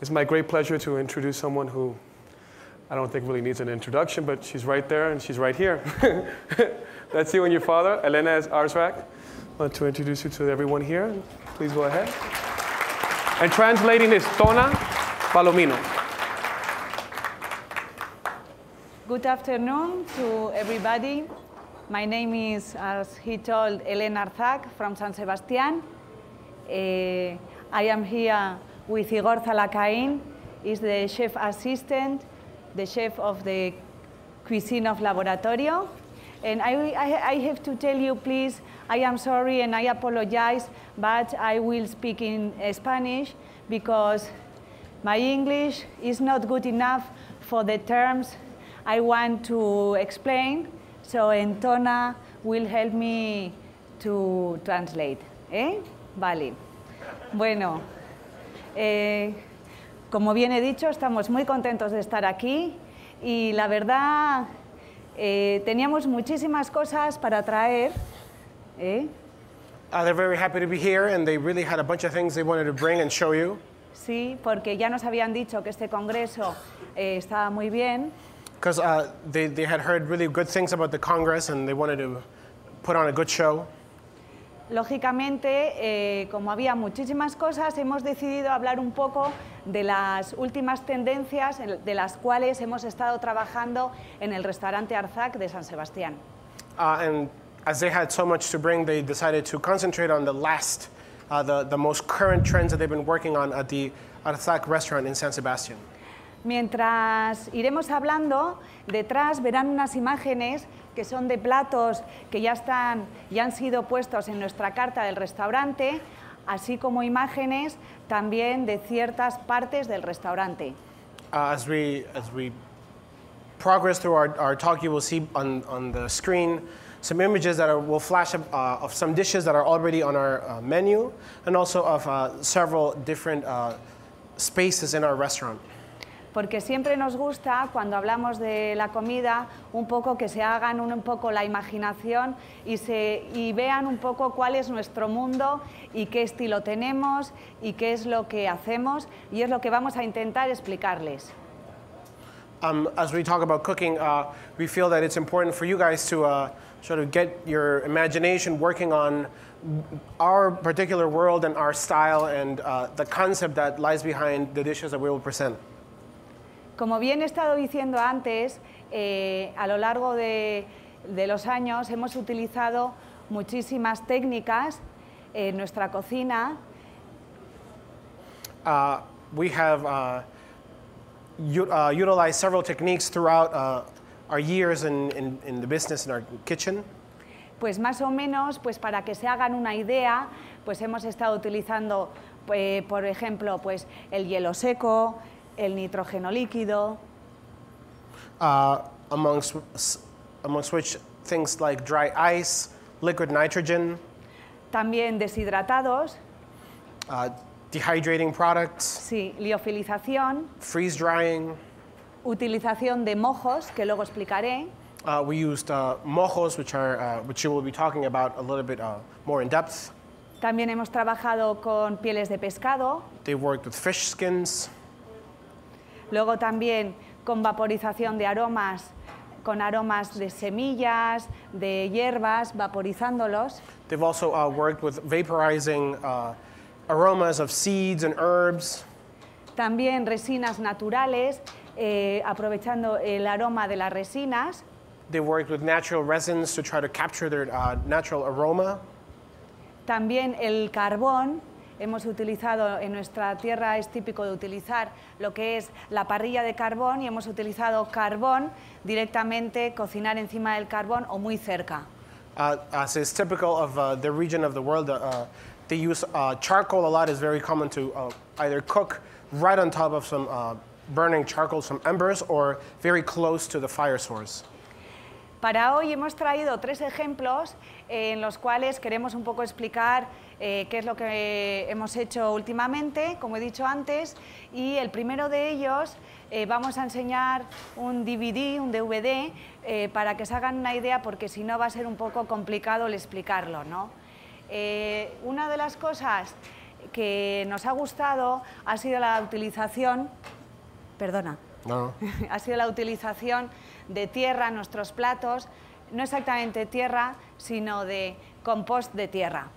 It's my great pleasure to introduce someone who I don't think really needs an introduction, but she's right there and she's right here. That's you and your father. Elena Arzrak. I want to introduce you to everyone here. Please go ahead. And translating is Tona Palomino. Good afternoon to everybody. My name is, as he told, Elena Arzak from San Sebastian. Uh, I am here with Igor Zalakain, is the chef assistant, the chef of the cuisine of Laboratorio. And I, I, I, have to tell you, please, I am sorry and I apologize, but I will speak in Spanish because my English is not good enough for the terms I want to explain. So Entona will help me to translate. ¿Eh? Vale. Bueno. Eh, como bien he dicho, estamos muy contentos de estar aquí y la verdad eh, teníamos muchísimas cosas para traer. Eh. Uh, they're very happy to be here and they really had a bunch of things they wanted to bring and show you. Sí, porque ya nos habían dicho que este congreso eh, estaba muy bien. Because uh, they, they had heard really good things about the Congress and they wanted to put on a good show. Lógicamente, eh, como había muchísimas cosas, hemos decidido hablar un poco de las últimas tendencias de las cuales hemos estado trabajando en el restaurante Arzac de San San Sebastián. Mientras iremos hablando, detrás verán unas imágenes que son de platos que ya, están, ya han sido puestos en nuestra carta del restaurante, así como imágenes también de ciertas partes del restaurante. Uh, as we, as we progress through our, our talk, you will see on, on the screen some images that will flash up uh, of some dishes that are already on our uh, menu and also of uh, several different spaces in our restaurant porque siempre nos gusta cuando hablamos de la comida un poco que se hagan un, poco la imaginación y, se, y vean un poco cuál es nuestro mundo y qué estilo tenemos y qué es lo que hacemos y es lo que vamos a intentar explicarles. Um, as we talk about cooking, uh, we feel that it's important for you guys to uh, sort of get your imagination working on our particular world and our style and uh, the concept that lies behind the dishes that we will present. Como bien he estado diciendo antes, eh, a lo largo de, los años hemos utilizado muchísimas técnicas en nuestra cocina. Uh, we have uh, uh, utilized several techniques throughout our years in, the business in our kitchen. Pues más o menos, pues para que se hagan una idea, pues hemos estado utilizando, eh, por ejemplo, pues el hielo seco, el nitrógeno líquido. Uh, amongst, amongst which things like dry ice, liquid nitrogen. También deshidratados. Uh, dehydrating products. Sí, liofilización. Freeze drying. Utilización de mojos, que luego explicaré. Uh, we used uh, mojos, which, are, uh, which you will be talking about a little bit uh, more in depth. También hemos trabajado con pieles de pescado. They worked with fish skins. Luego también con vaporización de aromas, con aromas de semillas, de hierbas, vaporizándolos. También resinas naturales, eh, aprovechando el aroma de las resinas. También el carbón hemos utilizado en nuestra tierra es típico de utilizar lo que es la parrilla de carbón y hemos utilizado carbón directamente cocinar encima del carbón o muy cerca. Uh, es típico typical of uh, the region of the world. Uh, they use uh, charcoal a lot. It's very common to uh, either cook right on top of some burning charcoal, some embers, or very close to the fire source. Para hoy hemos traído tres ejemplos eh, en los cuales queremos un poco explicar eh, qué es lo que hemos hecho últimamente, como he dicho antes, y el primero de ellos eh, vamos a enseñar un DVD, un DVD, para que se hagan una idea, porque si no va a ser un poco complicado el explicarlo. ¿no? una de las cosas que nos ha gustado ha sido la utilización, perdona, no. ha sido la utilización de tierra a nuestros platos, no exactamente tierra, sino de compost de tierra.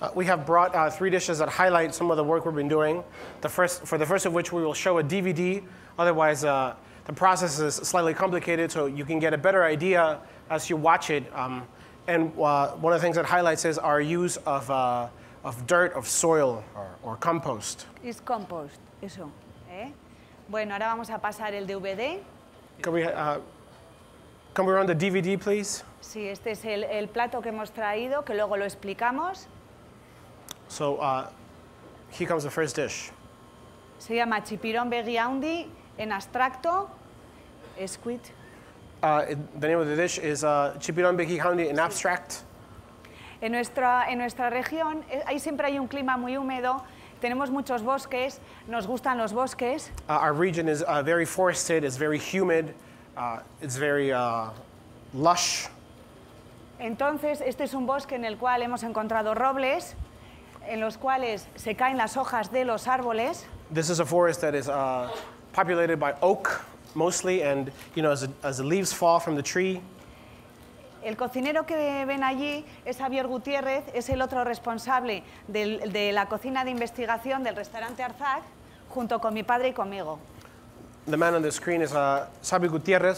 Uh, we have brought uh, three dishes that highlight some of the work we've been doing. The first, for the first of which, we will show a DVD. Otherwise, uh, the process is slightly complicated, so you can get a better idea as you watch it. Um, and uh, one of the things that highlights is our use of, uh, of dirt, of soil, or, or compost. It's compost, eso. Eh? Bueno, ahora vamos a pasar el DVD. Can we, uh, can we run the DVD, please? Sí, este es el, el, plato que hemos traído, que luego lo explicamos. So, uh, here comes the first dish. Se llama chipirón begiaundi, en abstracto, squid. Uh, the name of the dish is uh, chipirón begiaundi in abstract. En nuestra, en nuestra región, hay, eh, siempre hay un clima muy húmedo, tenemos muchos bosques, nos gustan los bosques. Uh, our region is uh, very forested, it's very humid, uh, it's very uh, lush. Entonces, este es un bosque en el cual hemos encontrado robles, en los cuales se caen las hojas de los árboles. This is a forest that is uh, populated by oak mostly, and you know, as, as the leaves fall from the tree. El cocinero que ven allí es Xavier Gutiérrez, es el otro responsable de la cocina de investigación del restaurante Arzac, junto con mi padre y conmigo. The man on the screen is uh,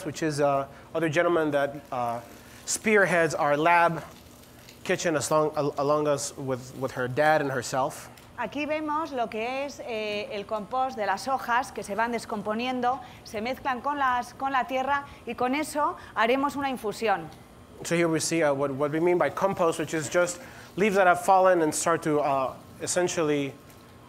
which is uh, other gentleman that uh, spearheads our lab kitchen with, her dad and herself. Aquí vemos lo que es eh, el compost de las hojas que se van descomponiendo, se mezclan con, las, con la tierra y con eso haremos una infusión. so here we see uh, what, what we mean by compost, which is just leaves that have fallen and start to uh, essentially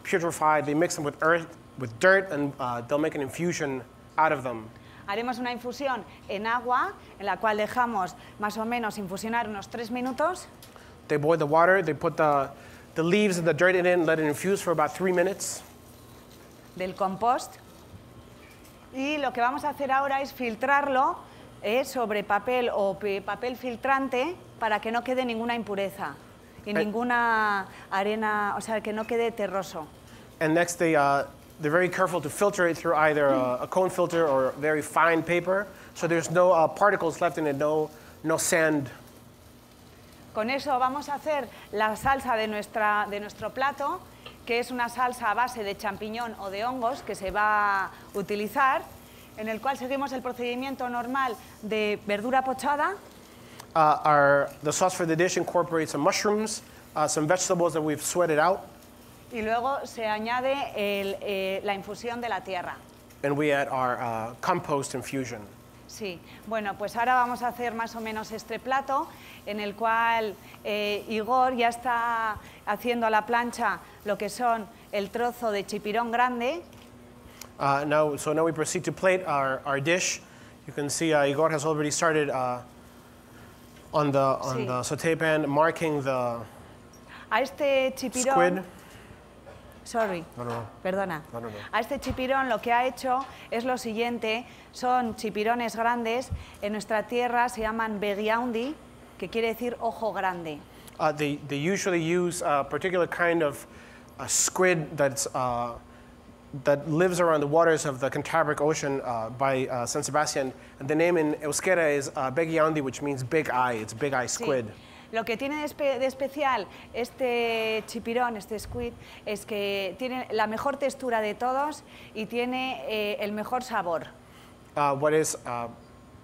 putrefy. They mix them with earth, with dirt, and uh, they'll make an infusion out of them. Haremos una infusión en agua, en la cual dejamos más o menos infusionar unos tres minutos. They boil the water. They put the the leaves and the dirt in it and let it infuse for about three minutes. Del compost. Y lo que vamos a hacer ahora es filtrarlo eh, sobre papel o papel filtrante para que no quede ninguna impureza y eh. ninguna arena, o sea, que no quede terroso. And next they, uh, they're very careful to filter it through either uh, a, cone filter or very fine paper, so there's no uh, particles left in it, no, no sand. Con eso vamos a hacer la salsa de, nuestra, de nuestro plato, que es una salsa a base de champiñón o de hongos que se va a utilizar en el cual seguimos el procedimiento normal de verdura pochada. Uh, sauce dish some mushrooms, uh, some vegetables we've sweated out. Y luego se añade eh, la infusión de la tierra. And uh, Sí, bueno, pues ahora vamos a hacer más o menos este plato en el cual eh, Igor ya está haciendo a la plancha lo que son el trozo de chipirón grande. Uh, now, so now we proceed to plate our, our dish. You can see uh, Igor has already started uh, on the on sí. the saute pan, marking the a este chipirón, squid. Sorry, no, no, no. perdona. A este chipirón lo que ha hecho es lo siguiente, son chipirones grandes, en nuestra tierra se llaman begiaundi, que quiere decir ojo grande. Uh, they, they usually use a particular kind of a squid that's uh, that lives around the waters of the Cantabric Ocean uh, by uh, San Sebastián. The name in Euskera is uh, Begiandi, which means big eye. It's big eye squid. Sí. Lo que tiene de, espe de, especial este chipirón, este squid, es que tiene la mejor textura de todos y tiene eh, el mejor sabor. Uh, what is uh,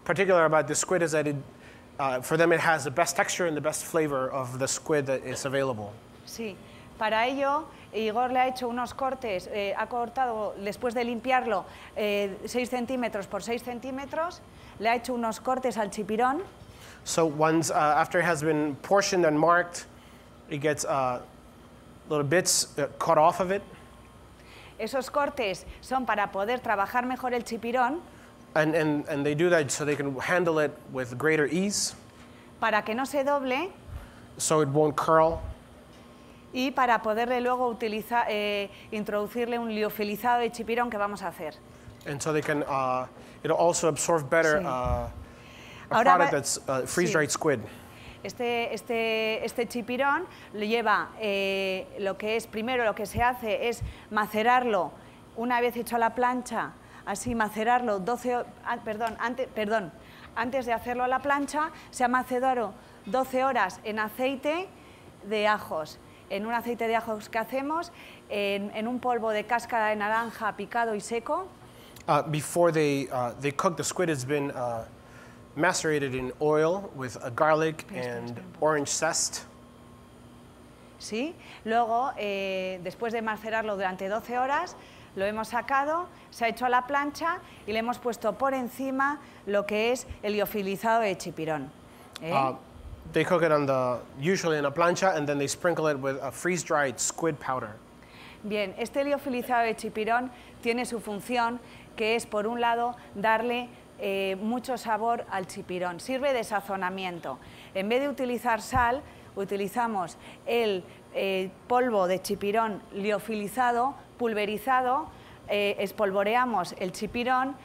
particular about this squid is that it, uh, for them it has the best texture and the best flavor of the squid that is available. Sí, para ello Igor le ha hecho unos cortes, eh, ha cortado, después de limpiarlo, eh, 6 centímetros por 6 centímetros, le ha hecho unos cortes al chipirón. So once, uh, after it has been portioned and marked, it gets uh, little bits uh, cut off of it. Esos cortes son para poder trabajar mejor el chipirón. And, and, and they do that so they can handle it with greater ease. Para que no se doble. So it won't curl y para poderle luego utilizar, eh, introducirle un liofilizado de chipirón que vamos a hacer. so can, Ahora uh, este, este, este, chipirón lo lleva, eh, lo que es, primero lo que se hace es macerarlo una vez hecho a la plancha, así macerarlo 12, ah, perdón, antes, perdón, antes de hacerlo a la plancha, se ha macerado 12 horas en aceite de ajos en un aceite de ajos que hacemos, en, un polvo de cáscara de naranja picado y seco. Uh, before they, uh, they cook, the squid has been uh, macerated in oil with a garlic and orange zest. ¿Sí? Luego, eh, después de macerarlo durante 12 horas, lo hemos sacado, se ha hecho a la plancha y le hemos puesto por encima lo que es el de chipirón. ¿eh? Ah, They cook it on the, usually a plancha, and then they sprinkle it with a freeze-dried squid powder. Bien, este liofilizado de chipirón tiene su función, que es, por un lado, darle eh, mucho sabor al chipirón. Sirve de sazonamiento. En vez de utilizar sal, utilizamos el eh, polvo de chipirón liofilizado, pulverizado, eh, espolvoreamos el chipirón,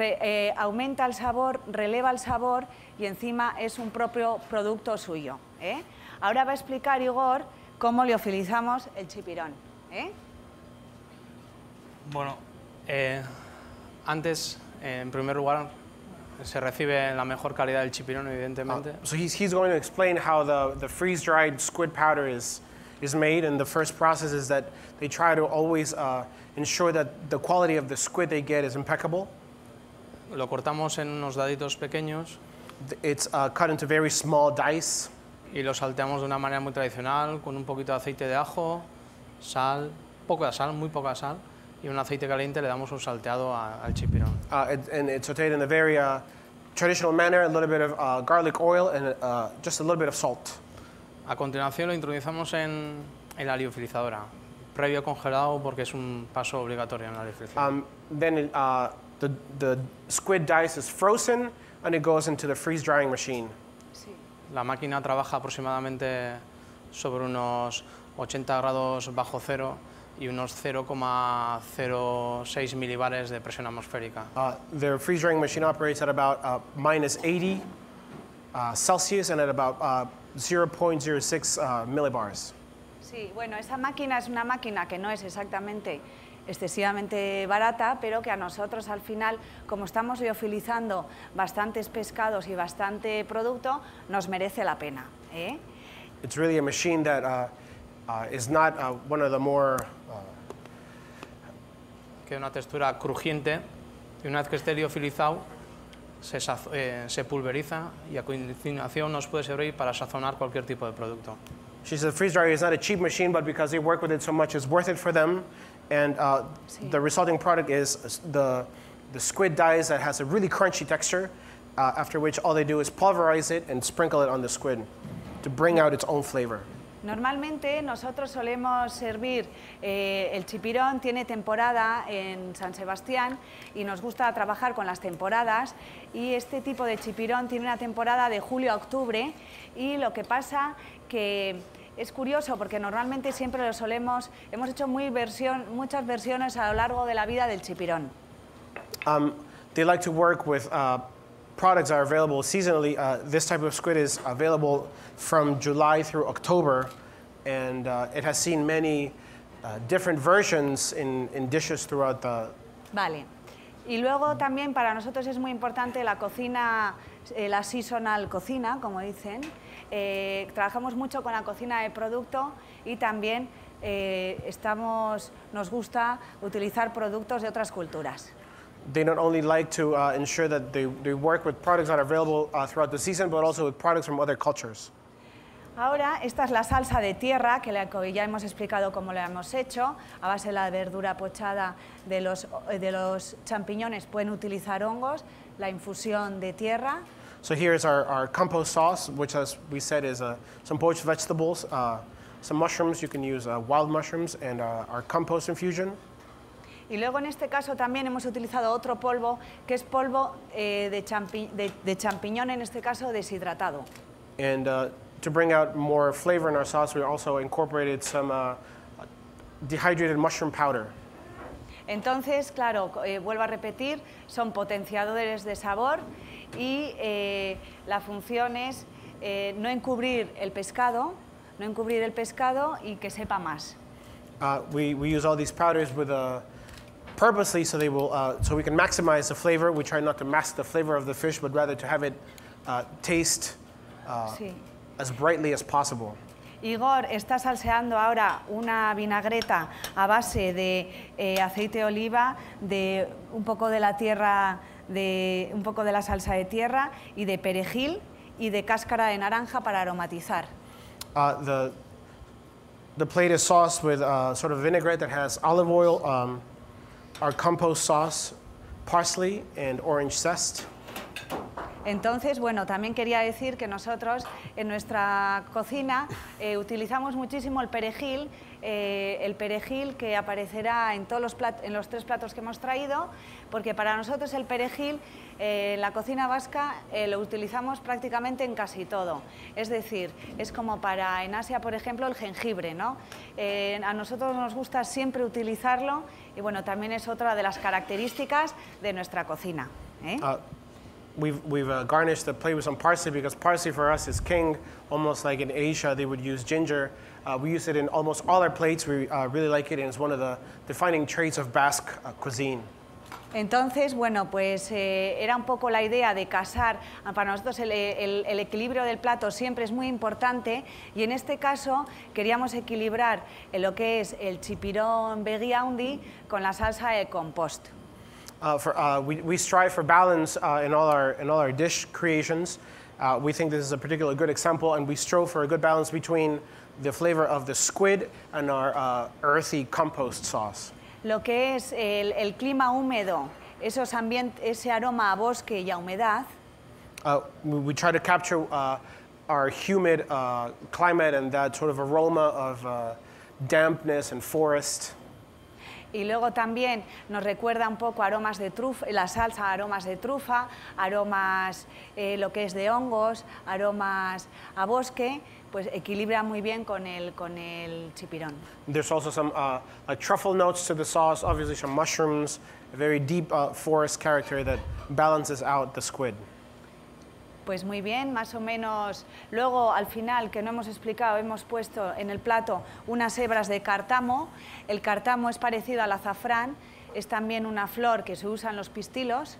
eh, aumenta el sabor, releva el sabor y encima es un propio producto suyo. ¿eh? Ahora va a explicar Igor cómo liofilizamos el chipirón. ¿eh? Bueno, eh, antes, en primer lugar, se recibe la mejor calidad del chipirón, evidentemente. Ah, so he's, he's going to explain how the, the freeze-dried squid powder is, is made, and the first process is that they try to always uh, ensure that the quality of the squid they get is impeccable lo cortamos en unos daditos pequeños It's uh, cut into very small dice. y lo salteamos de una manera muy tradicional, con un poquito de aceite de ajo, sal, poco de sal, muy poca sal, y un aceite caliente le damos un salteado al chipirón. Uh, it's sauteed in a very uh, traditional manner, a little bit of garlic oil and just a little bit of salt. A continuación lo introducimos en, en la liofilizadora, previo congelado porque es un paso obligatorio en la liofilizadora. Um, then, the, squid dice is frozen and it goes into the freeze drying machine. Sí. La máquina trabaja aproximadamente sobre unos 80 grados bajo cero y unos 0,06 milibares de presión atmosférica. Uh, the freeze drying machine operates at about uh, minus 80 uh, Celsius and at about 0.06 uh, uh, millibars. Sí, bueno, esa máquina es una máquina que no es exactamente excesivamente barata, pero que a nosotros al final, como estamos biofilizando bastantes pescados y bastante producto, nos merece la pena. Es ¿eh? It's really a machine that uh, uh is not uh, uh, que una textura crujiente y una vez que esté biofilizado eh, se, pulveriza y a continuación nos puede servir para sazonar cualquier tipo de producto. freeze dryer is a cheap machine, but because they work with it so much, and uh, the resulting product is the, the squid dies that has a really crunchy texture, uh, after which all they do is pulverize it and sprinkle it on the squid to bring out its own flavor. Normalmente nosotros solemos servir, eh, el chipirón tiene temporada en San Sebastián y nos gusta trabajar con las temporadas y este tipo de chipirón tiene una temporada de julio a octubre y lo que pasa que es curioso porque normalmente siempre lo solemos, hemos hecho muy versión, muchas versiones a lo largo de la vida del chipirón. Um, they like to work with uh, products that are available seasonally. Uh, this type of squid is available from July through October, and uh, it has seen many uh, different versions in, in dishes throughout the. Vale. Y luego también para nosotros es muy importante la cocina, eh, la seasonal cocina, como dicen. Eh, trabajamos mucho con la cocina de producto y también eh, estamos, nos gusta utilizar productos de otras culturas. They not only like to uh, ensure that they, work with products that are available uh, throughout the season, but also with products from other cultures. Ahora, esta es la salsa de tierra, que ya hemos explicado cómo la hemos hecho, a base de la verdura pochada de los, de los champiñones pueden utilizar hongos, la infusión de tierra, So here's our, our compost sauce, which as we said is uh, some poached vegetables, uh, some mushrooms, you can use uh, wild mushrooms, and uh, our compost infusion. Y luego en este caso también hemos utilizado otro polvo, que es polvo eh, de, champi de, de, champiñón, en este caso deshidratado. And uh, to bring out more flavor in our sauce, we also incorporated some uh, dehydrated mushroom powder. Entonces, claro, eh, vuelvo a repetir, son potenciadores de sabor y eh, la función es eh, no encubrir el pescado, no encubrir el pescado y que sepa más. Uh, we, we use all these powders with a uh, purposely so they will uh, so we can maximize the flavor. We try not to mask the flavor of the fish, but rather to have it uh, taste uh, sí. as brightly as possible. Igor está salseando ahora una vinagreta a base de eh, aceite de oliva, de un poco de la tierra de un poco de la salsa de tierra y de perejil y de cáscara de naranja para aromatizar. Uh, the, the plate is una with uh, sort of vinaigrette that has olive oil, um, our compost sauce, parsley, and orange zest. Entonces, bueno, también quería decir que nosotros en nuestra cocina eh, utilizamos muchísimo el perejil, eh, el perejil que aparecerá en, todos los en los tres platos que hemos traído, porque para nosotros el perejil eh, en la cocina vasca lo utilizamos prácticamente en casi todo. Es decir, es como para en Asia, por ejemplo, el jengibre, ¿no? a nosotros nos gusta siempre utilizarlo y bueno, también es otra de las características de nuestra cocina. Ah, we've, we've uh, garnished the plate with some parsley because parsley for us is king. Almost like in Asia, they would use ginger. Uh, we use it in almost all our plates. We uh, really like it, and it's one of the defining traits of Basque uh, cuisine. Entonces, bueno, pues eh, era un poco la idea de casar. Ah, para nosotros el, el, el, equilibrio del plato siempre es muy importante y en este caso queríamos equilibrar lo que es el chipirón beguiaundi con la salsa de compost. Uh, for, uh, we, we, strive for balance uh, in, all our, in all our dish creations. Uh, we think this is a particularly good example, and we strove for a good balance between the flavor of the squid and our uh, earthy compost sauce. Lo que es el, el clima húmedo, esos ese aroma a bosque y a humedad. Uh, we, we, try to capture our humid climate and that sort of aroma of dampness and forest. Y luego también nos recuerda un poco aromas de trufa, la salsa, aromas de trufa, aromas eh, lo que es de hongos, aromas a bosque, pues equilibra muy bien con el, con el chipirón. There's also some uh, uh truffle notes to the sauce, obviously some mushrooms, a very deep uh, forest character that balances out the squid. Pues muy bien, más o menos. Luego, al final, que no hemos explicado, hemos puesto en el plato unas hebras de cartamo. El cartamo es parecido al azafrán, es también una flor que se usa en los pistilos.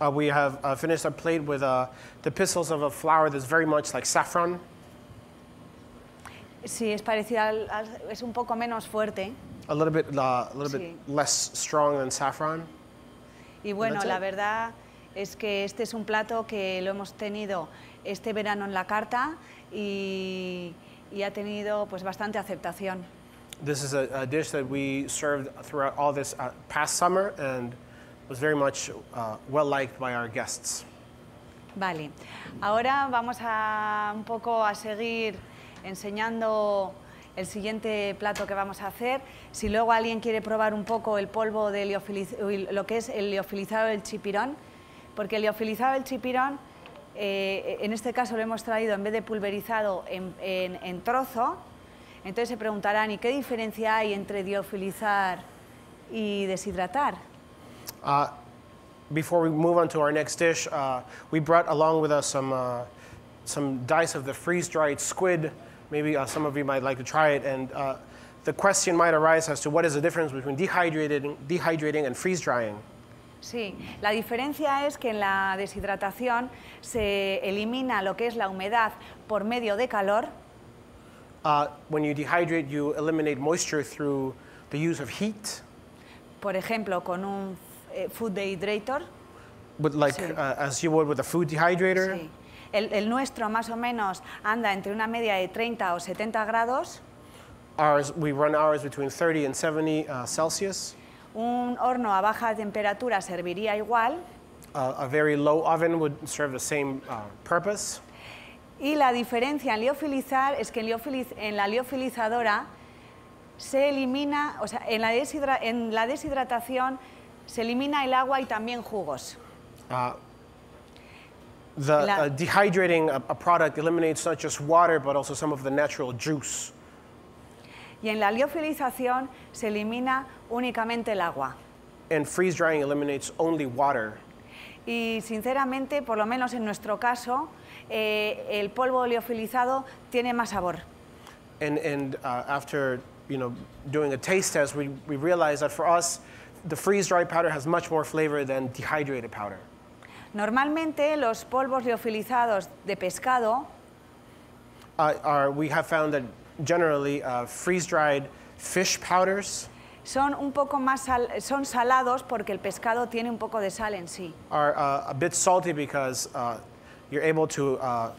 Uh, we have uh, finished plate with uh, the pistils of a flower that's very much like saffron. Sí, es parecido es un poco menos fuerte. A little bit, a little bit less strong than saffron. Y bueno, la verdad es que este es un plato que lo hemos tenido este verano en la carta y, ha tenido pues bastante aceptación. This is a, dish that we served throughout all this uh, past summer and was very much uh, well liked by our guests. Vale. Ahora vamos a un poco a seguir enseñando el siguiente plato que vamos a hacer. Si luego alguien quiere probar un poco el polvo de lo que es el liofilizado del chipirón, porque liofilizado el chipirón, eh, en este caso lo hemos traído en vez de pulverizado en, en, en trozo, entonces se preguntarán, ¿y qué diferencia hay entre diofilizar y deshidratar? Uh, before we move on to our next dish, uh, we brought along with us some, uh, some dice of the freeze-dried squid. Maybe uh, some of you might like to try it. And uh, the question might arise as to what is the difference between dehydrated, dehydrating and freeze-drying. Sí, la diferencia es que en la deshidratación se elimina lo que es la humedad por medio de calor. Uh, when you dehydrate, you eliminate moisture through the use of heat. Por ejemplo, con un eh, food dehydrator. But like sí. uh, as you would with a food dehydrator. Sí. El, el, nuestro más o menos anda entre una media de 30 o 70 grados. Ours, we run ours between 30 and 70 uh, Celsius. Un horno a baja temperatura serviría igual. a very low oven would serve the same uh, purpose. Y la diferencia en liofilizar es que en, liofiliz en la liofilizadora se elimina, o sea, en la, en la, deshidratación se elimina el agua y también jugos. Uh, the, uh, dehydrating a, a, product eliminates not just water but also some of the natural juice. Y en la liofilización se elimina únicamente el agua. And freeze drying eliminates only water. Y sinceramente, por lo menos en nuestro caso, eh, el polvo oleofilizado tiene más sabor. And, and uh, after you know, doing a taste test, we, we realized that for us, the freeze-dried powder has much more flavor than dehydrated powder. Normalmente los polvos liofilizados de pescado uh, are, we have found that generally uh, freeze-dried fish powders son un poco más sal, son salados porque el pescado tiene un poco de sal en sí. Are uh, a bit salty because uh, you're able to uh,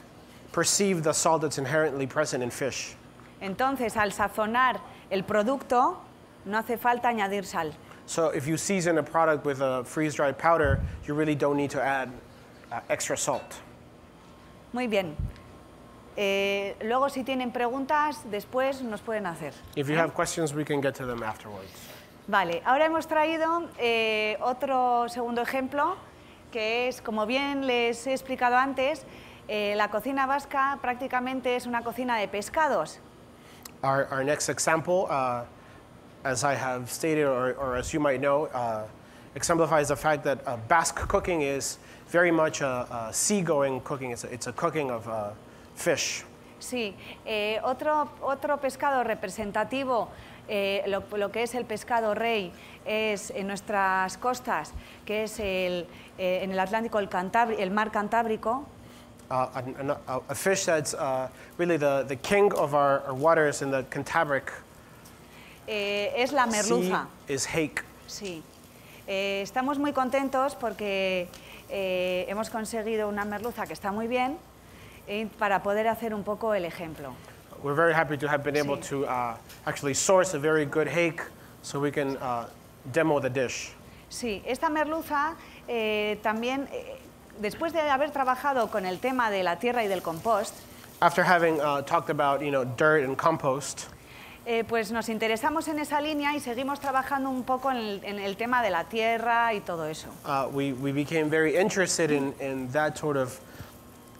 perceive the salt that's inherently present in fish. Entonces, al sazonar el producto, no hace falta añadir sal. So if you season a product with a freeze-dried powder, you really don't need to add uh extra salt. Muy bien. Eh, luego, si tienen preguntas, después nos pueden hacer. If you ¿eh? have questions, we can get to Vale, ahora hemos traído eh, otro segundo ejemplo, que es, como bien les he explicado antes, eh, la cocina vasca prácticamente es una cocina de pescados. Our, our next example, uh, as I have stated, or, or as you might know, uh, exemplifies the fact that uh, Basque cooking is very much a, a seagoing cooking. It's a, it's a cooking of uh, Sí, eh, otro, pescado representativo, eh, lo, que es el pescado rey, es en nuestras costas, que es eh, en el Atlántico, el, mar Cantábrico. Uh, a, fish that's uh, really the, king of our, waters in the Cantabric. es la merluza. hake. Sí. estamos muy contentos porque hemos conseguido una merluza que está muy bien para poder hacer un poco el ejemplo. We're very happy to have been able sí. to uh, actually source a very good hake so we can uh, demo the dish. Sí, esta merluza eh, también, eh, después de haber trabajado con el tema de la tierra y del compost, After having uh, talked about, you know, dirt and compost, eh, pues nos interesamos en esa línea y seguimos trabajando un poco en el, en el tema de la tierra y todo eso. Uh, we, we became very interested in, in that sort of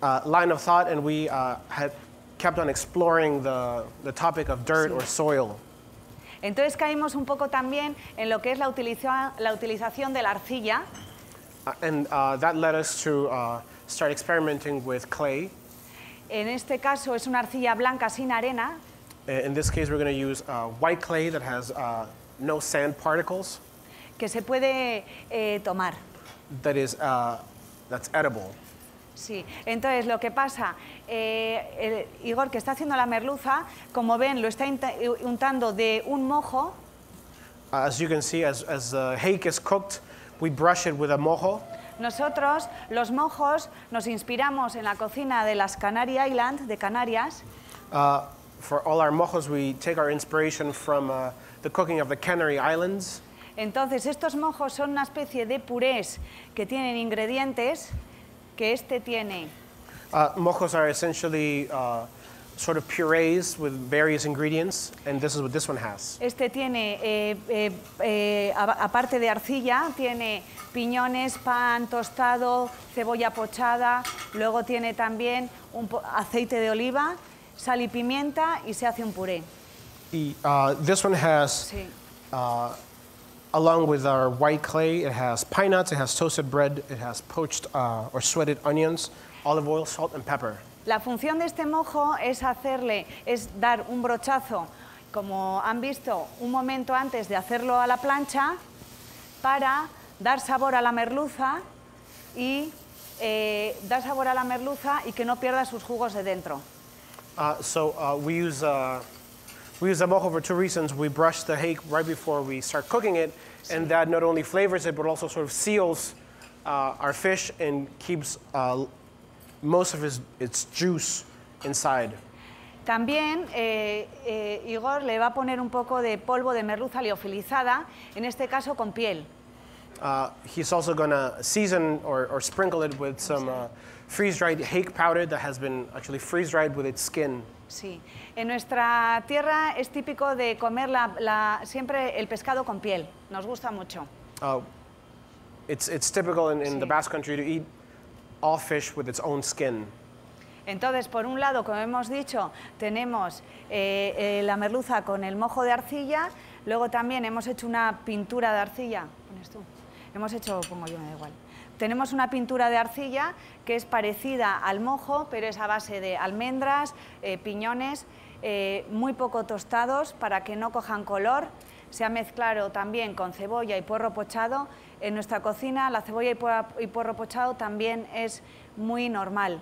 uh, line of thought, and we uh, had kept on exploring the, the topic of dirt sí. or soil. Entonces caímos un poco también en lo que es la, utiliza, la utilización de la arcilla. Uh, and uh, that led us to uh, start experimenting with clay. En este caso es una arcilla blanca sin arena. Uh, in this case, we're going to use white clay that has no sand particles. Que se puede eh, tomar. That is, that's edible. Sí, entonces lo que pasa, eh, el Igor que está haciendo la merluza, como ven, lo está eh, untando de un mojo. As you can see, as, hake uh, is cooked, we brush it with a mojo. Nosotros, los mojos, nos inspiramos en la cocina de las Canary Islands, de Canarias. Uh, for all our mojos, we take our inspiration from uh, the cooking of the Canary Islands. Entonces, estos mojos son una especie de purés que tienen ingredientes que este tiene. Uh, mojos are essentially uh, sort of purees with various ingredients, and this is what this one has. Este tiene, eh, eh, eh, aparte de arcilla, tiene piñones, pan tostado, cebolla pochada, luego tiene también un aceite de oliva, sal y pimienta, y se hace un puré. Y, uh, this one has uh, along with our white clay. It has pine nuts, it has toasted bread, it has poached uh, or sweated onions, olive oil, salt and pepper. La función de este mojo es hacerle, es dar un brochazo, como han visto un momento antes de hacerlo a la plancha, para dar sabor a la merluza y eh, dar sabor a la merluza y que no pierda sus jugos de dentro. Uh, so uh, we use uh, We use mojo for two reasons. We brush the hake right before we start cooking it, and that not only flavors it, but also sort of seals uh, our fish and keeps uh, most of its, its juice inside. También eh, eh, Igor le va a poner un poco de polvo de merluza liofilizada, en este caso con piel. Uh, he's also going to season or, or, sprinkle it with some uh, freeze-dried hake powder that has been actually freeze-dried with its skin. Sí, en nuestra tierra es típico de comer siempre el pescado con piel. Nos gusta mucho. Oh, it's, it's typical in, the Basque country to eat all fish with its own skin. Entonces, por un lado, como hemos dicho, tenemos eh, eh, la merluza con el mojo de arcilla, luego también hemos hecho una pintura de arcilla, pones tú, hemos hecho, pongo yo, me da igual, tenemos una pintura de arcilla que es parecida al mojo, pero es a base de almendras, eh, piñones, eh, muy poco tostados para que no cojan color. Se ha mezclado también con cebolla y puerro pochado. En nuestra cocina la cebolla y puerro pochado también es muy normal.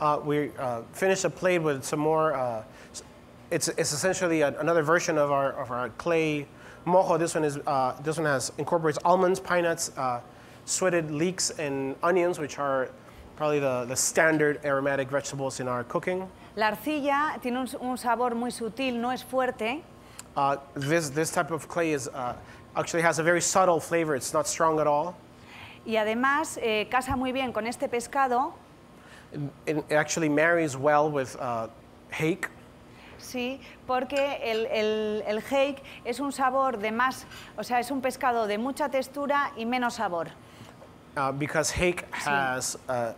Uh, we uh, finished a plate with some more. Uh, essentially another version clay mojo. This one, incorporates almonds, pine nuts, sweated leeks and onions, which are probably the, the standard aromatic vegetables in our cooking. La arcilla tiene un, sabor muy sutil, no es fuerte. Uh, this, this type of clay is, uh, actually has a very subtle flavor. It's not strong at all. Y además eh, casa muy bien con este pescado. It, it actually marries well with uh, hake. Sí, porque el, el, el hake es un sabor de más, o sea, es un pescado de mucha textura y menos sabor. Uh, because hake has uh,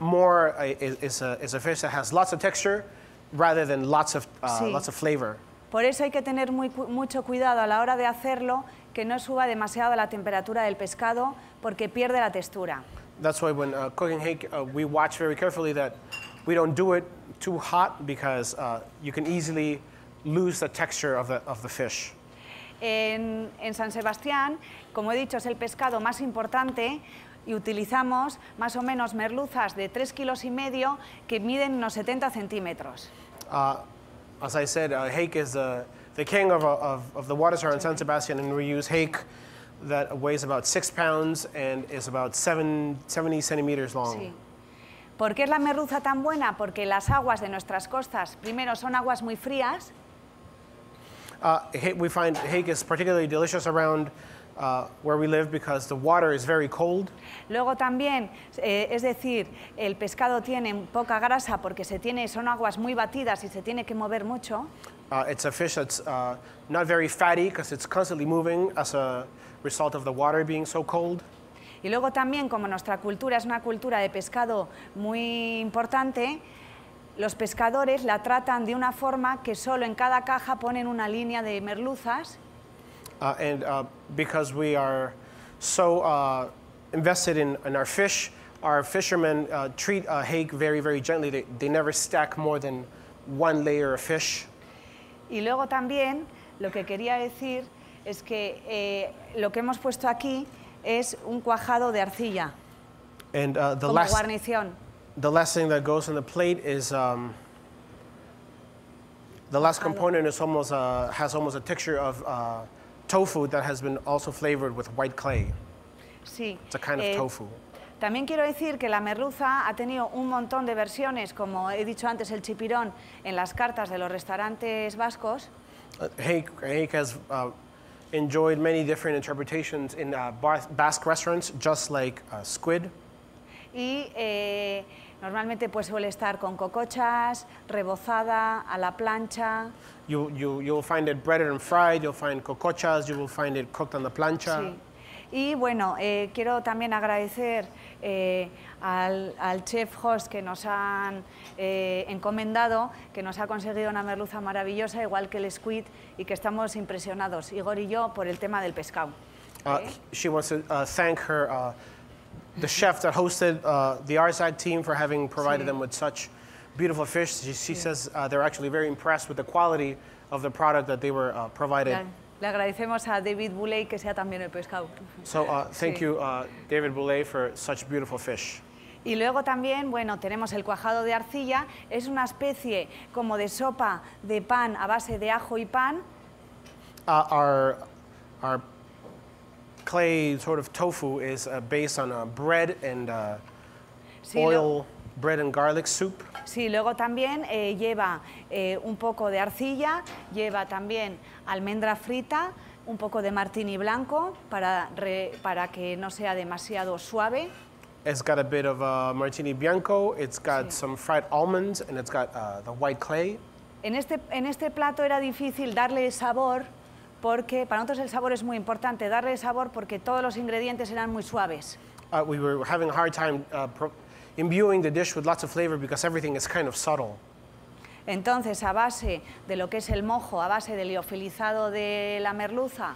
more uh, is, a, is a fish that has lots of texture rather than lots of uh, sí. lots of flavor. Por eso hay que tener muy, mucho cuidado a la hora de hacerlo que no suba demasiado la temperatura del pescado porque pierde la textura. That's why when cooking hake, we watch very carefully that we don't do it too hot because you can easily lose the texture of the, of the fish. En, en San Sebastián Como he dicho, es el pescado más importante y utilizamos más o menos merluzas de 3 kilos y medio que miden unos 70 centímetros. Uh, as I said, uh, hake is the, the king of, of, of, the water in San Sebastián and we use hake that weighs about 6 pounds and is about seven, 70 centimeters long. ¿Por qué es la merluza tan buena? Porque las aguas de nuestras costas, primero, son aguas muy frías. Uh, we find hake is particularly delicious around Uh, Luego también, eh, es decir, el pescado tiene poca grasa porque se tiene, son aguas muy batidas y se tiene que mover mucho. Uh, it's a fish uh, not very fatty because it's constantly moving as a result of the water being so cold. Y luego también, como nuestra cultura es una cultura de pescado muy importante, los pescadores la tratan de una forma que solo en cada caja ponen una línea de merluzas uh, and uh, because we are so uh, invested in, in our fish, our fishermen uh, treat uh, hake very, very gently. They, they never stack more than one layer of fish. Y luego también lo que quería decir es que eh, lo que hemos puesto aquí es un cuajado de arcilla And, uh, the como last, guarnición. The last thing that goes on the plate is um, the last component is almost has almost a texture of uh, tofu that has been also flavored with white clay. Sí. It's a kind of eh, tofu. También quiero decir que la merluza ha tenido un montón de versiones, como he dicho antes, el chipirón en las cartas de los restaurantes vascos. Uh, Hank, has uh, enjoyed many different interpretations in uh, Basque restaurants, just like uh, squid. Y eh, Normalmente pues suele estar con cocochas, rebozada, a la plancha. You, you, you'll find it breaded and fried, you'll find cocochas, you will find it cooked on the plancha. Sí. Y bueno, eh, quiero también agradecer eh, al, al, chef host que nos han eh, encomendado, que nos ha conseguido una merluza maravillosa, igual que el squid, y que estamos impresionados, Igor y yo, por el tema del pescado. Uh, ¿Eh? she wants to uh, thank her, uh, the chef that hosted uh, the RSAD team for having provided them with such beautiful fish. She, she says uh, they're actually very impressed with the quality of the product that they were uh, provided. Le agradecemos a David Boulay que sea también el pescado. So uh, thank you, uh, David Boulay, for such beautiful fish. Y luego también, bueno, tenemos el cuajado de arcilla. Es una especie como de sopa de pan a base de ajo y pan. Uh, our, our clay sort of tofu is uh, based on a uh, bread and uh, sí, oil, bread and garlic soup. Sí, luego también eh, lleva eh, un poco de arcilla, lleva también almendra frita, un poco de martini blanco para, re, para que no sea demasiado suave. It's got a bit of a uh, martini bianco, it's got sí. some fried almonds, and it's got uh, the white clay. En este, en este plato era difícil darle sabor porque para nosotros el sabor es muy importante, darle sabor porque todos los ingredientes eran muy suaves. Uh, we were having a hard time uh, imbuing the dish with lots of flavor because everything is kind of subtle. Entonces, a base de lo que es el mojo, a base del liofilizado de la merluza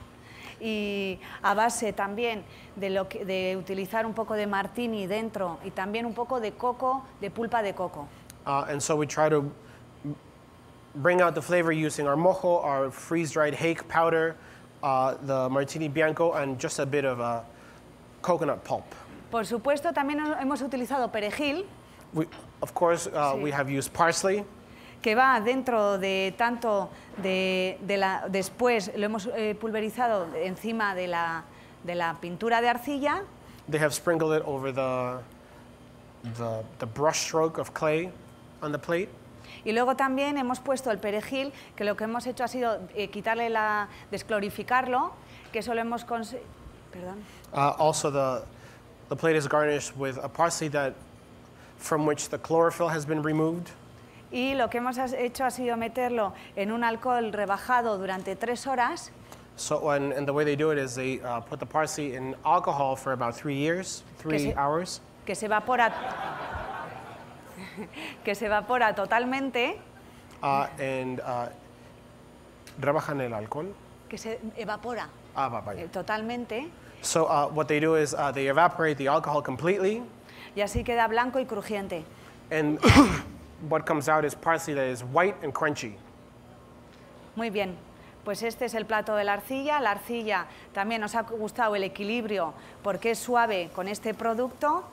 y a base también de, lo que, de utilizar un poco de martini dentro y también un poco de coco, de pulpa de coco. Uh, and so we try to bring out the flavor using our mojo, our freeze-dried hake powder, uh, the martini bianco, and just a bit of a coconut pulp. Por supuesto, también hemos utilizado perejil. We, of course, uh, sí. we have used parsley. que va dentro de tanto de, de la, después lo hemos eh, pulverizado encima de la, de la pintura de arcilla. They have sprinkled it over the, the, the brush stroke of clay on the plate. Y luego también hemos puesto el perejil, que lo que hemos hecho ha sido eh, quitarle la, desclorificarlo, que solo hemos Perdón. Uh, also the, the plate is garnished with a parsley that, from which the chlorophyll has been removed. Y lo que hemos hecho ha sido meterlo en un alcohol rebajado durante tres horas. So, and, and the way they do it is they uh, put the parsley in alcohol for about three years, three que se, hours. Que se evapora que se evapora totalmente. Uh, and, uh, el alcohol? Que se evapora ah, va, eh, totalmente. So ah, what they do is ah, they evaporate the alcohol completely. Y así queda blanco y crujiente. And what comes out is parsley that is white and crunchy. Muy bien. Pues este es el plato de la arcilla. La arcilla también nos ha gustado el equilibrio porque es suave con este producto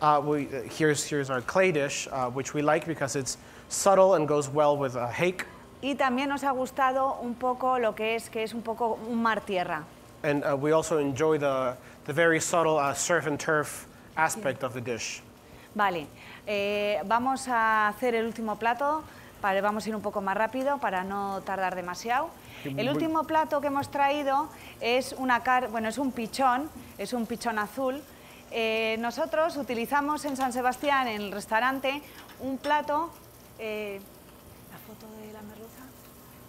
Uh, we, uh, here's, here's our clay dish, uh, which we like because it's subtle and goes well with a hake. Y también nos ha gustado un poco lo que es, que es un poco un mar tierra. And uh, we also enjoy the, the very subtle uh, surf and turf aspect of the dish. Vale, eh, vamos a hacer el último plato, vale, vamos a ir un poco más rápido para no tardar demasiado. El último plato que hemos traído es, una car bueno, es un pichón, es un pichón azul, eh, nosotros utilizamos en San Sebastián, en el restaurante, un plato... Eh, ¿La foto de la merluza?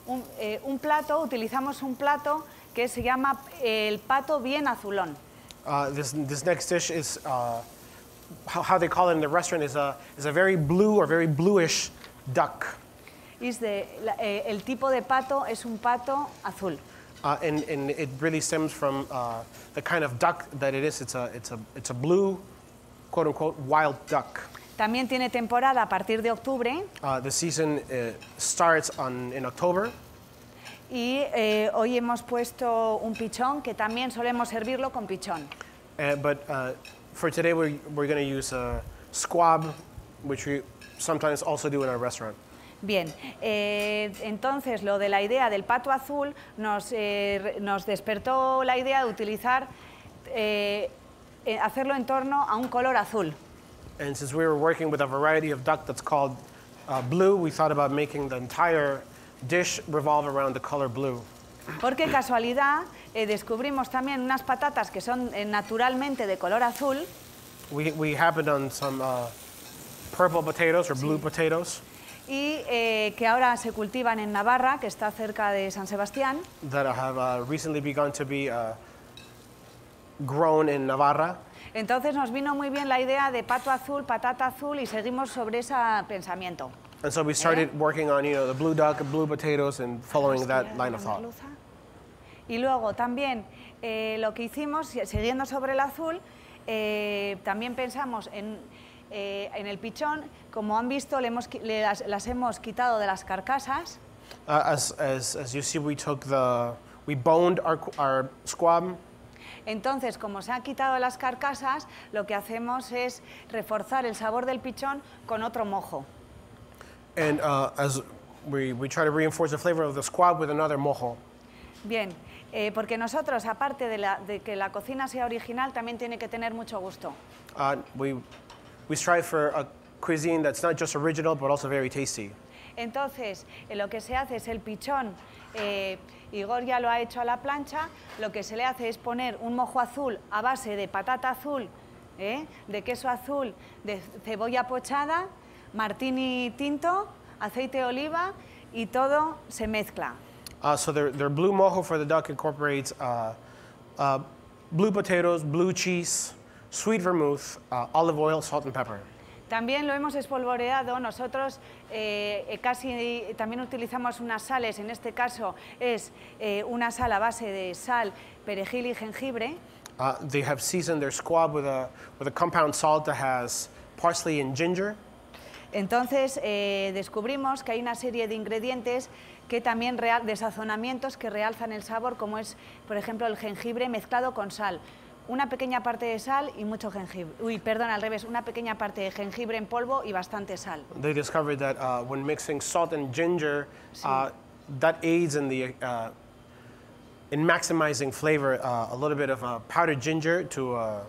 Un, eh, un, plato, utilizamos un plato que se llama eh, el pato bien azulón. Uh, this, this next dish is... Uh, how, how, they call it in the restaurant is a, is a very blue or very bluish duck. Is the, eh, el tipo de pato es un pato azul. Uh, and, and it really stems from uh, the kind of duck that it is. It's a, it's a, it's a blue, quote unquote, wild duck. También tiene temporada a partir de octubre. Uh, the season uh, starts on, in October. Y eh, hoy hemos puesto un pichón que también solemos servirlo con pichón. Uh, but uh, for today, we're, we're going to use a squab, which we sometimes also do in our restaurant. Bien, eh, entonces lo de la idea del pato azul nos, eh, nos despertó la idea de utilizar, eh, eh, hacerlo en torno a un color azul. And since we were working with a variety of duck that's called uh, blue, we thought about making the entire dish revolve around the color blue. Porque casualidad eh, descubrimos también unas patatas que son naturalmente de color azul. We, we happened on some uh, purple potatoes or blue potatoes y eh, que ahora se cultivan en Navarra, que está cerca de San Sebastián. That have uh, recently begun to be uh, grown in Navarra. Entonces nos vino muy bien la idea de pato azul, patata azul y seguimos sobre ese pensamiento. so we ¿Eh? started working on, you the blue duck, blue potatoes and following that line of thought. Y luego también eh, lo que hicimos, siguiendo sobre el azul, también pensamos en eh, en el pichón, como han visto, le las, hemos quitado de las carcasas. Entonces, como se han quitado las carcasas, lo que hacemos es reforzar el sabor del pichón con otro mojo. Bien, porque nosotros, aparte de, que la cocina sea original, también tiene que tener mucho gusto. Uh, we strive for a cuisine that's not just original but also very tasty. Entonces, eh, lo que se hace es el pichón, eh, Igor ya lo ha hecho a la plancha, lo que se le hace es poner un mojo azul a base de patata azul, ¿eh? de queso azul, de cebolla pochada, martini tinto, aceite de oliva y todo se mezcla. Ah, so their, blue mojo for the duck incorporates uh, uh, blue potatoes, blue cheese sweet vermouth, uh, olive oil, salt and pepper. También lo hemos espolvoreado, nosotros eh, eh, casi también utilizamos unas sales, en este caso es eh, una sal a base de sal, perejil y jengibre. Uh, they have seasoned their squab with a, with a compound salt that has parsley and ginger. Entonces descubrimos que hay una serie de ingredientes que también real, de que realzan el sabor, como es, por ejemplo, el jengibre mezclado con sal una pequeña parte de sal y mucho jengibre. Uy, perdón, al revés, una pequeña parte de jengibre en polvo y bastante sal. They discovered that uh, when mixing salt and ginger, uh, that aids in uh, flavor. a little bit of powdered ginger to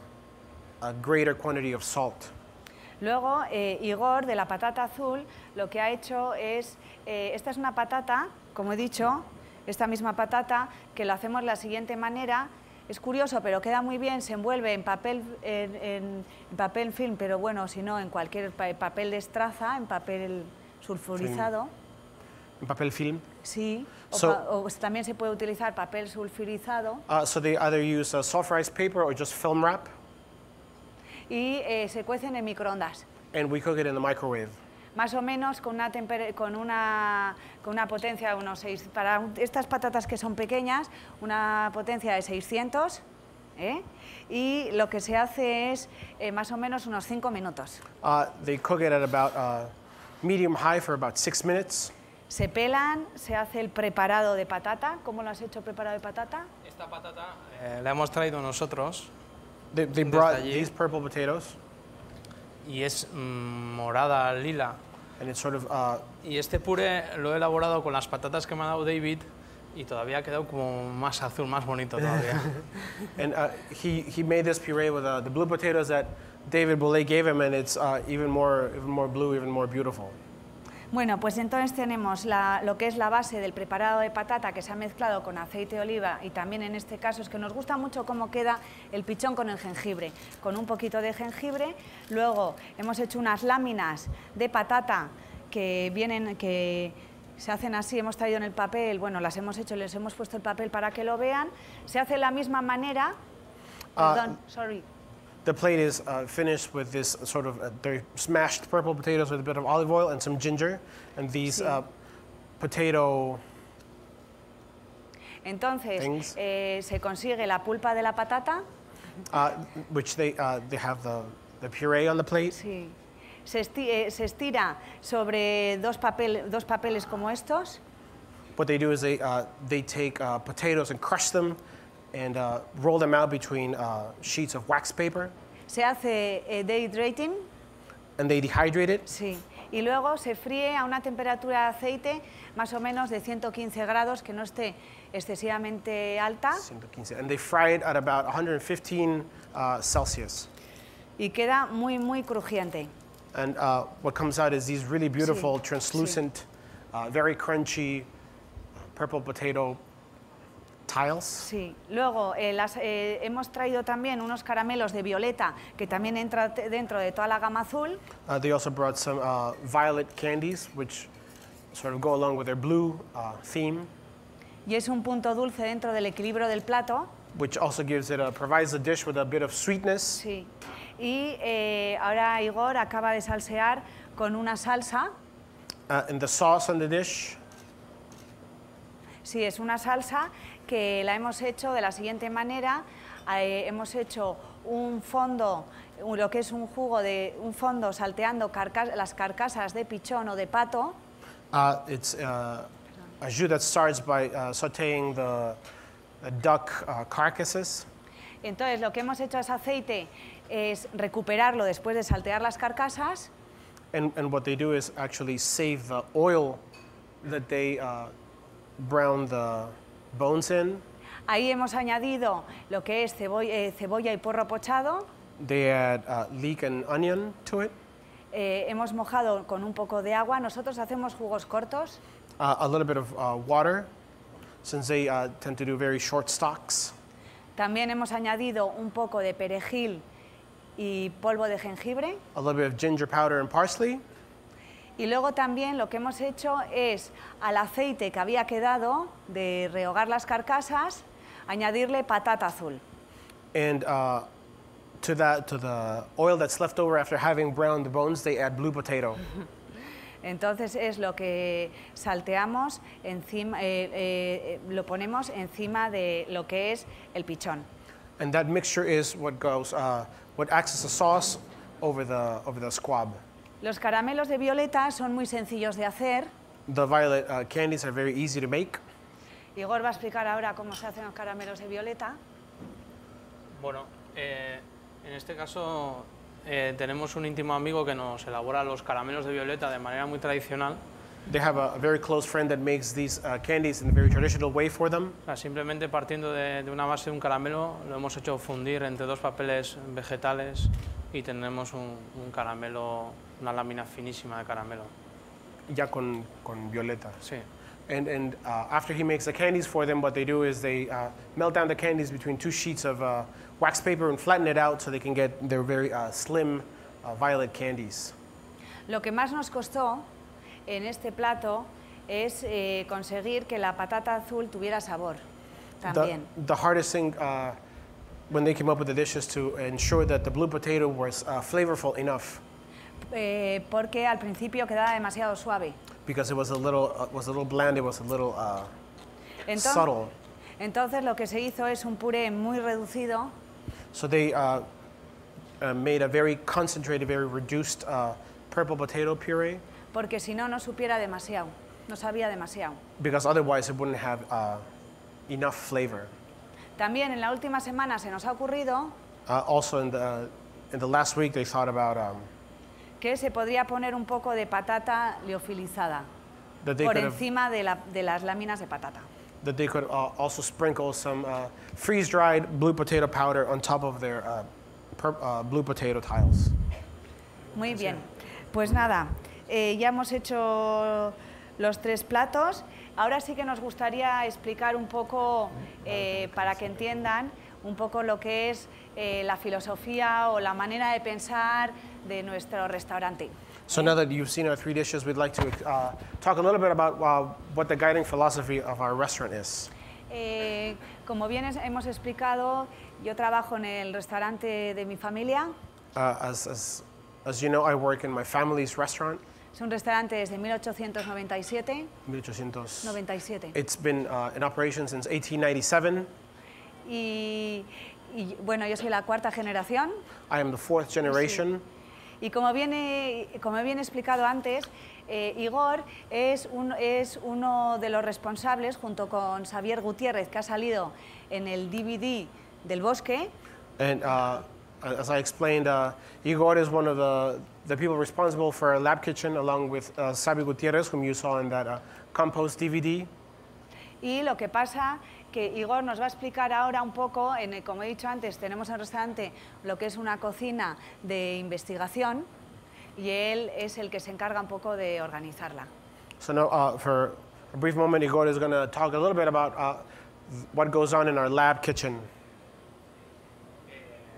Luego, eh, Igor, de la patata azul, lo que ha hecho es, eh, esta es una patata, como he dicho, esta misma patata, que la hacemos de la siguiente manera, es curioso, pero queda muy bien, se envuelve en papel, en, papel film, pero bueno, si no, en cualquier papel de estraza, en papel sulfurizado. ¿En papel film? Sí, o, también se puede utilizar papel sulfurizado. Ah, so they either use uh, just film wrap. Y eh, se cuecen en microondas. And we cook it in the microwave más o menos con una, potencia de unos 6... Para estas patatas que son pequeñas, una potencia de 600 ¿eh? y lo que se hace es eh, más o menos unos 5 minutos. Se pelan, se hace el preparado de patata. ¿Cómo lo has hecho preparado de patata? Esta patata eh, la hemos traído nosotros. They, brought these purple potatoes y es mm, morada lila. And it's sort of, uh, y este puré lo he elaborado con las patatas que me ha dado David y todavía ha quedado como más azul, más bonito todavía. and uh, he, he made this puree with uh, the blue potatoes that David Boulay gave him and it's uh, even, more, even more blue, even more beautiful. Bueno, pues entonces tenemos lo que es la base del preparado de patata que se ha mezclado con aceite de oliva y también en este caso es que nos gusta mucho cómo queda el pichón con el jengibre, con un poquito de jengibre. Luego hemos hecho unas láminas de patata que vienen, que se hacen así, hemos traído en el papel, bueno, las hemos hecho, les hemos puesto el papel para que lo vean. Se hace de la misma manera, ah, perdón, sorry. The plate is uh, finished with this sort of uh, very smashed purple potatoes with a bit of olive oil and some ginger, and these uh, potato Entonces, eh, se consigue la pulpa de la patata. Uh, which they, uh, they have the, the puree on the plate. Sí. Se, esti eh, se estira sobre dos, papel dos papeles como estos. What they do is they, uh, they take uh, potatoes and crush them and uh, roll them out between uh, sheets of wax paper. Se hace eh, And they dehydrate it. Sí. Y luego se fríe a una temperatura de aceite más o menos de 115 grados, que no esté excesivamente alta. 115. And they fry it at about 115 uh, Celsius. Y queda muy, muy crujiente. And uh, what comes out is these really beautiful, sí. translucent, sí. Uh, very crunchy purple potato tiles. Sí, luego eh, las, eh, hemos traído también unos caramelos de violeta que también entra dentro de toda la gama azul. Uh, they also brought some uh, violet candies, which sort of go along with their blue uh, theme. Y es un punto dulce dentro del equilibrio del plato. Which also gives it a, provides the dish with a bit of sweetness. Sí. Y eh, ahora Igor acaba de salsear con una salsa. Uh, and the sauce on the dish. Sí, es una salsa que la hemos hecho de la siguiente manera. Eh, hemos hecho un fondo, lo que es un jugo de un fondo salteando las carcasas de pichón o de pato. Ah, it's uh, jus that starts by uh, the, uh, Entonces lo que hemos hecho es aceite es recuperarlo después de saltear las carcasas. And, and what they do is actually save oil that they bones in. Ahí hemos añadido lo que es eh, cebolla, y porro pochado. They add uh, leek and onion to it. Eh, hemos mojado con un poco de agua. Nosotros hacemos jugos cortos. Uh, a little bit of uh, water, since they uh, tend to do very short stocks. También hemos añadido un poco de perejil y polvo de jengibre. A little bit of ginger powder and parsley. Y luego también lo que hemos hecho es al aceite que había quedado de rehogar las carcasas, añadirle patata azul. And uh, to, that, to the oil that's left over after having browned the bones, they add blue potato. Entonces es lo que salteamos, encima, eh, eh, lo ponemos encima de lo que es el pichón. And that mixture is what goes, uh, what acts as a sauce over the, over the squab. Los caramelos de violeta son muy sencillos de hacer. Uh, Igor va a explicar ahora cómo se hacen los caramelos de violeta. Bueno, eh, en este caso eh, tenemos un íntimo amigo que nos elabora los caramelos de violeta de manera muy tradicional. They close simplemente partiendo de, una base de un caramelo, lo hemos hecho fundir entre dos papeles vegetales y tenemos un, un caramelo una lámina finísima de caramelo. Ya con, con violeta. Sí. And, and uh, after he makes the candies for them, what they do is they uh, melt down the candies between two sheets of uh, wax paper and flatten it out so they can get their very uh, slim uh, violet candies. Lo que más nos costó en este plato es eh, conseguir que la patata azul tuviera sabor también. The, the hardest thing uh, when they came up with the dish is to ensure that the blue potato was flavorful enough. eh, porque al principio quedaba demasiado suave. Because it was a little, uh, was a little bland, it was a little uh, entonces, subtle. Entonces lo que se hizo es un puré muy reducido. So they uh, uh made a very concentrated, very reduced uh, purple potato puree. Porque si no, no supiera demasiado, no sabía demasiado. Because otherwise it wouldn't have uh, enough flavor. También en la última semana se nos ha ocurrido. also in the, in the last week they thought about um, que se podría poner un poco de patata liofilizada por encima de, la, de, las láminas de patata. Uh, uh, dried top Muy bien. Pues nada, eh, ya hemos hecho los tres platos. Ahora sí que nos gustaría explicar un poco, eh, para que entiendan, un poco lo que es eh, la filosofía o la manera de pensar de nuestro restaurante. So now that you've seen our three dishes, we'd like to uh, talk a little bit about uh, what the guiding philosophy of our restaurant is. Eh, como bien hemos explicado, yo trabajo en el restaurante de mi familia. Uh, as, as, as you know, I work in my family's restaurant. Es un restaurante desde 1897. 1897. It's been uh, in operation since 1897. Y, y, bueno, yo soy la cuarta generación. I am the fourth generation. Y como bien, eh, como bien he explicado antes, eh, Igor es, un, es, uno de los responsables, junto con Xavier Gutiérrez, que ha salido en el DVD del bosque. And, uh, as I explained, uh, Igor is one of the, the people responsible for Lab Kitchen, along with uh, Xavier Gutiérrez, whom you saw in that uh, compost DVD. Y lo que pasa que Igor nos va a explicar ahora un poco, como he dicho antes, tenemos en el restaurante lo que es una cocina de investigación y él es el que se encarga un poco de organizarla. So now, uh, for a brief moment, Igor is going to talk a little bit about uh, what goes on in our lab kitchen.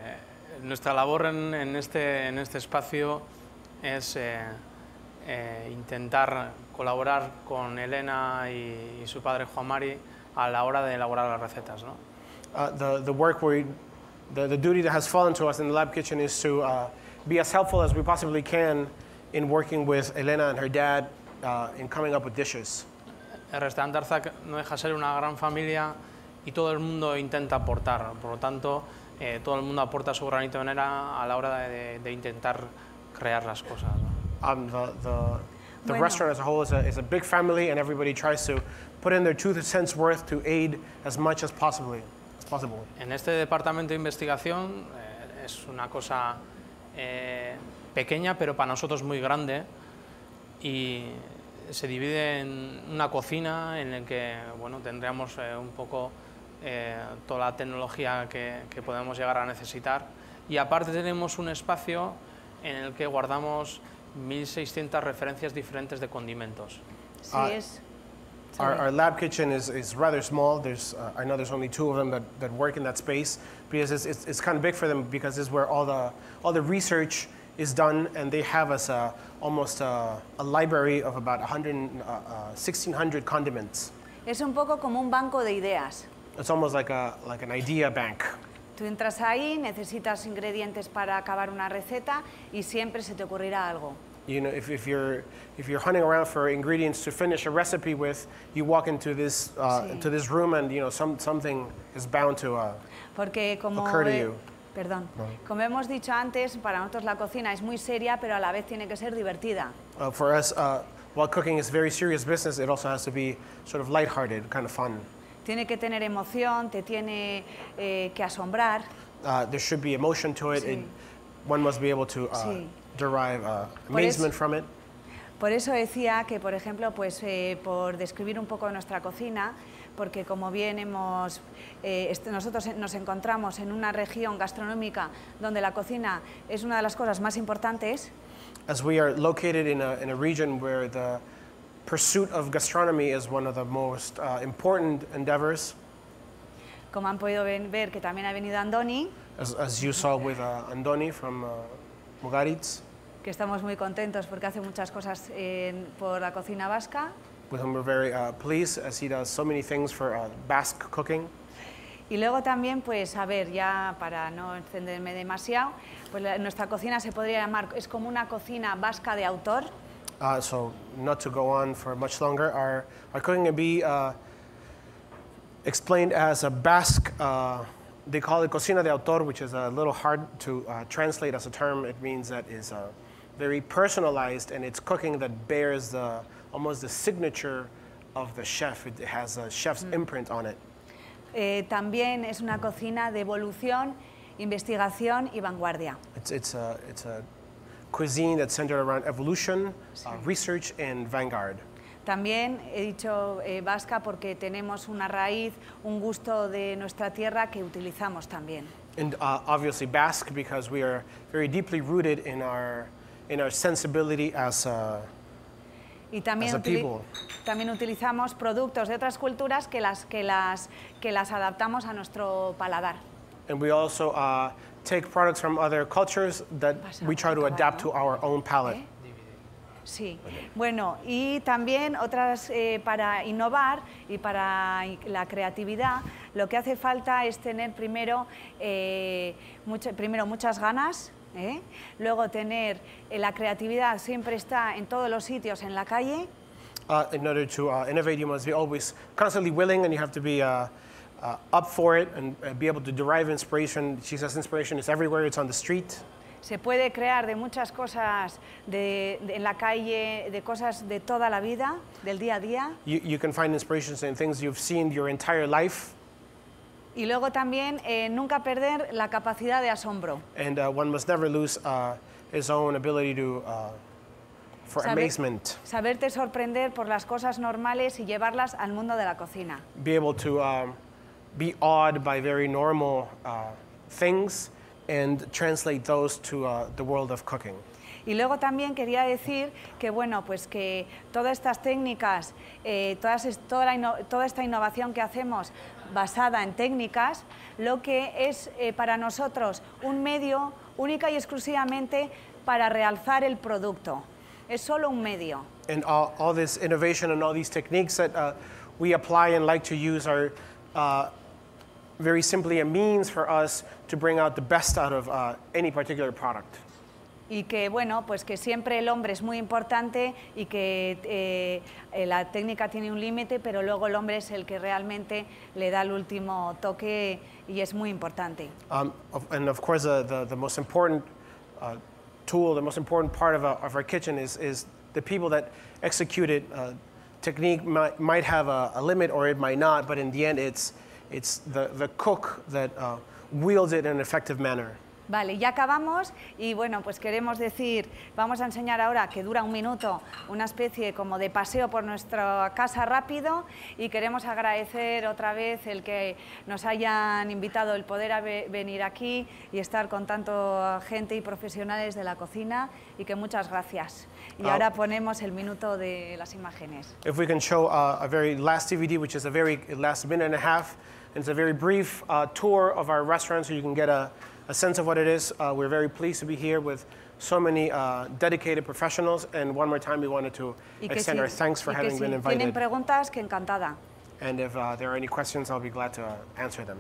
Eh, nuestra labor este, en, este, espacio es eh, eh, intentar colaborar con Elena y, y su padre Juan Mari a la hora de elaborar las recetas. ¿no? Uh, the, the work we, the, the duty that has fallen to us in the lab kitchen is to uh, be as helpful as we possibly can in working with Elena and her dad uh, in coming up with dishes. El restaurante Arzac no deja ser una gran familia y todo el mundo intenta aportar. Por lo tanto, eh, todo el mundo aporta su granito de arena a la hora de, de intentar crear las cosas. ¿no? Um, the the restaurant as a whole is a, is a big family and everybody tries to put in their worth to aid En este departamento de investigación eh, es una cosa eh, pequeña pero para nosotros muy grande y se divide en una cocina en la que bueno, tendríamos eh, un poco toda la tecnología que, que podemos llegar a necesitar y aparte tenemos un espacio en el que guardamos 1.600 referencias diferentes de condimentos. Sí, uh, es. Our, our, lab kitchen is, is rather small. There's, uh, I know there's only two of them that, that work in that space because it's, it's, it's kind of big for them because this is where all the, all the research is done and they have us a, uh, almost a, uh, a library of about 100, uh, 1,600 uh, condiments. Es un poco como un banco de ideas. It's almost like, a, like an idea bank. Tú entras ahí, necesitas ingredientes para acabar una receta y siempre se te ocurrirá algo. You know, if, if, you're, if you're hunting around for ingredients to finish a recipe with, you walk into this, uh, sí. into this room and you know, some, something is bound to uh, Porque como occur to you. Perdón. No. Como hemos dicho antes, para nosotros la cocina es muy seria, pero a la vez tiene que ser divertida. Uh, for us, uh, while cooking is very serious business, it also has to be sort of lighthearted, kind of fun. Tiene que tener emoción, te tiene eh, que asombrar. Uh, there should be emotion to it. one must be able to uh, derive uh, amazement from it. Por eso decía que, por ejemplo, pues eh, por describir un poco nuestra cocina, porque como bien hemos, eh, nosotros nos encontramos en una región gastronómica donde la cocina es una de las cosas más importantes. As we are located in a region where the pursuit Como han podido ver, que también ha venido Andoni. As, you saw with uh, Andoni from uh, Que estamos muy contentos porque hace muchas cosas por la cocina vasca. very uh, pleased as he does so many things for Basque cooking. Y luego también, pues a ver, ya para no encenderme demasiado, pues nuestra cocina se podría llamar, es como una cocina vasca de autor. Uh, so not to go on for much longer, are, are going to be uh, explained as a Basque, uh, they call it cocina de autor, which is a little hard to uh, translate as a term. It means that is uh, very personalized and it's cooking that bears the, almost the signature of the chef. It has a chef's mm. imprint on it. Eh, también es una cocina de evolución, investigación y vanguardia. It's, it's a, it's a cuisine that's centered around evolution, uh, sí. uh, research, and vanguard. También he dicho eh, vasca porque tenemos una raíz, un gusto de nuestra tierra que utilizamos también. And uh, obviously Basque because we are very deeply rooted in our in our sensibility as a y también, también utilizamos productos de otras culturas que las que las que las adaptamos a nuestro paladar. And we also uh, take products from other cultures that we try to adapt to our own palate. Sí, bueno, y también otras eh, para innovar y para la creatividad, lo que hace falta es tener primero, eh, mucho, primero muchas ganas, ¿eh? luego tener eh, la creatividad siempre está en todos los sitios, en la calle. Uh, in order to uh, innovate, you must be always constantly willing and you have to be uh, uh, up for it and uh, be able to derive inspiration. She says inspiration is everywhere, it's on the street. Se puede crear de muchas cosas de, de, en la calle, de cosas de toda la vida, del día a día. You, you can find inspirations in things you've seen your entire life. Y luego también eh, nunca perder la capacidad de asombro. And uh, one must never lose uh, his own ability to uh, for Saber, amazement. Saberte sorprender por las cosas normales y llevarlas al mundo de la cocina. Be able to um, be awed by very normal uh, things and translate those to uh, the world of cooking. Y luego también quería decir que, bueno, pues que todas estas técnicas, eh, todas, toda, toda, esta innovación que hacemos basada en técnicas, lo que es eh, para nosotros un medio única y exclusivamente para realzar el producto. Es solo un medio. And all, all this innovation and all these techniques that uh, we apply and like to use are uh, very simply a means for us to bring out the best out of uh, any particular product. y que bueno, pues que siempre el hombre es muy importante y que eh, eh la técnica tiene un límite, pero luego el hombre es el que realmente le da el último toque y es muy importante. Um, and of course, uh, the, the most important uh, tool, the most important part of, a, uh, of our kitchen is, is the people that execute it. Uh, technique might, might have a, a limit or it might not, but in the end, it's it's the, the cook that uh, wields it in an effective manner. Vale, ya acabamos y bueno, pues queremos decir, vamos a enseñar ahora que dura un minuto, una especie como de paseo por nuestra casa rápido y queremos agradecer otra vez el que nos hayan invitado el poder a venir aquí y estar con tanto gente y profesionales de la cocina y que muchas gracias. Y ah. ahora ponemos el minuto de las imágenes. we can show a, a very last DVD, which is a very last minute and a half. It's a very brief uh, tour of our restaurant so you can get a, a sense of what it is. Uh, we're very pleased to be here with so many uh, dedicated professionals. And one more time, we wanted to extend si, our thanks for having si been invited. preguntas, que encantada. And if uh, there are any questions, I'll be glad to uh, answer them.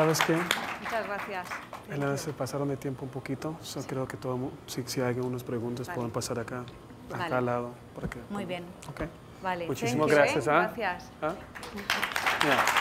¿Sabes qué? Muchas gracias. se pasaron de tiempo un poquito. creo que si, hay algunas preguntas, pueden pasar acá, acá al lado. Para que, Muy bien. Okay. Vale. Muchísimas gracias, ¿eh? ¿ah? gracias. ¿Ah?